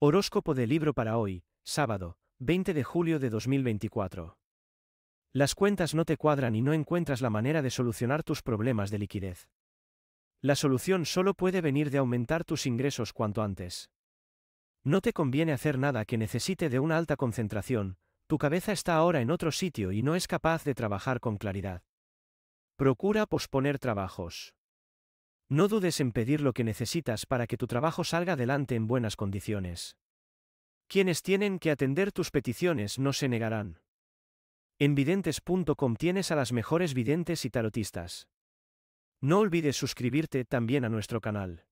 Horóscopo del libro para hoy, sábado, 20 de julio de 2024. Las cuentas no te cuadran y no encuentras la manera de solucionar tus problemas de liquidez. La solución solo puede venir de aumentar tus ingresos cuanto antes. No te conviene hacer nada que necesite de una alta concentración, tu cabeza está ahora en otro sitio y no es capaz de trabajar con claridad. Procura posponer trabajos. No dudes en pedir lo que necesitas para que tu trabajo salga adelante en buenas condiciones. Quienes tienen que atender tus peticiones no se negarán. En videntes.com tienes a las mejores videntes y tarotistas. No olvides suscribirte también a nuestro canal.